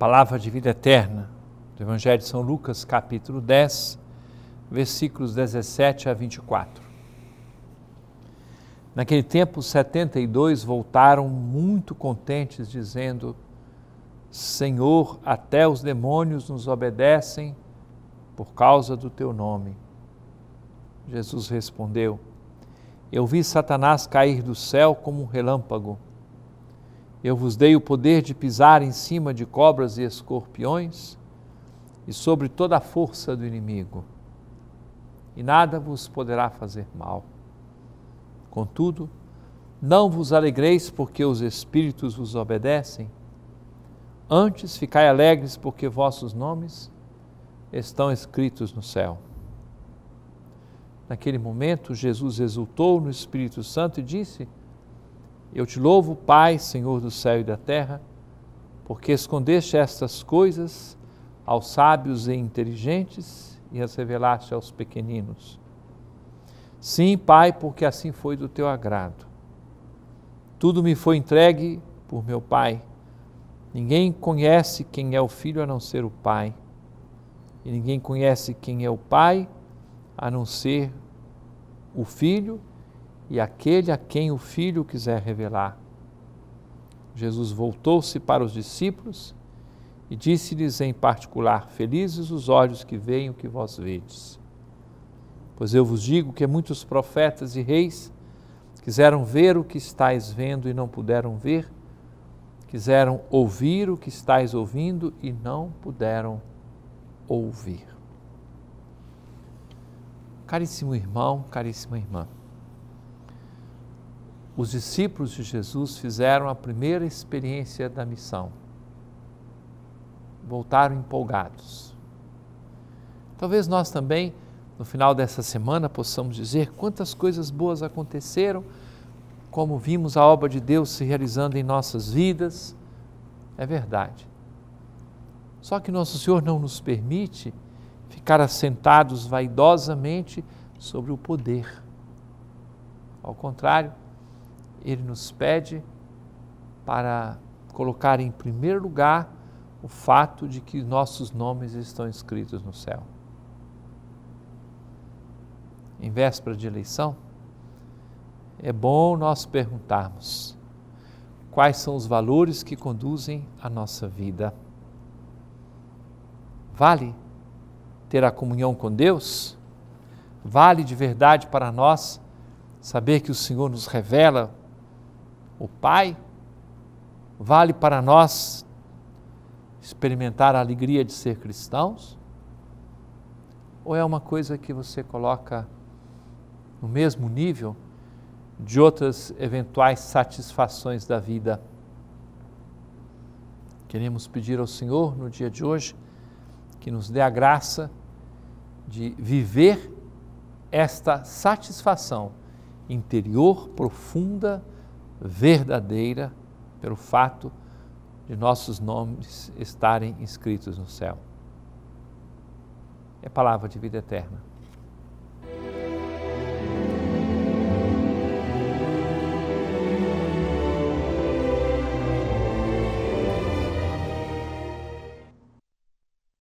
palavra de vida eterna, do Evangelho de São Lucas, capítulo 10, versículos 17 a 24. Naquele tempo, 72 voltaram muito contentes, dizendo: Senhor, até os demônios nos obedecem por causa do teu nome. Jesus respondeu: Eu vi Satanás cair do céu como um relâmpago. Eu vos dei o poder de pisar em cima de cobras e escorpiões e sobre toda a força do inimigo, e nada vos poderá fazer mal. Contudo, não vos alegreis porque os espíritos vos obedecem, antes ficai alegres porque vossos nomes estão escritos no céu. Naquele momento, Jesus exultou no Espírito Santo e disse: eu te louvo, Pai, Senhor do céu e da terra, porque escondeste estas coisas aos sábios e inteligentes e as revelaste aos pequeninos. Sim, Pai, porque assim foi do teu agrado. Tudo me foi entregue por meu Pai. Ninguém conhece quem é o Filho a não ser o Pai. E ninguém conhece quem é o Pai a não ser o Filho e aquele a quem o Filho quiser revelar. Jesus voltou-se para os discípulos e disse-lhes em particular: Felizes os olhos que veem o que vós vedes. Pois eu vos digo que muitos profetas e reis quiseram ver o que estáis vendo e não puderam ver, quiseram ouvir o que estáis ouvindo e não puderam ouvir. Caríssimo irmão, caríssima irmã, os discípulos de Jesus fizeram a primeira experiência da missão. Voltaram empolgados. Talvez nós também, no final dessa semana, possamos dizer quantas coisas boas aconteceram, como vimos a obra de Deus se realizando em nossas vidas. É verdade. Só que Nosso Senhor não nos permite ficar assentados vaidosamente sobre o poder. Ao contrário, ele nos pede para colocar em primeiro lugar o fato de que nossos nomes estão escritos no céu. Em véspera de eleição, é bom nós perguntarmos quais são os valores que conduzem a nossa vida. Vale ter a comunhão com Deus? Vale de verdade para nós saber que o Senhor nos revela o Pai, vale para nós experimentar a alegria de ser cristãos? Ou é uma coisa que você coloca no mesmo nível de outras eventuais satisfações da vida? Queremos pedir ao Senhor no dia de hoje que nos dê a graça de viver esta satisfação interior profunda verdadeira pelo fato de nossos nomes estarem inscritos no céu. É palavra de vida eterna.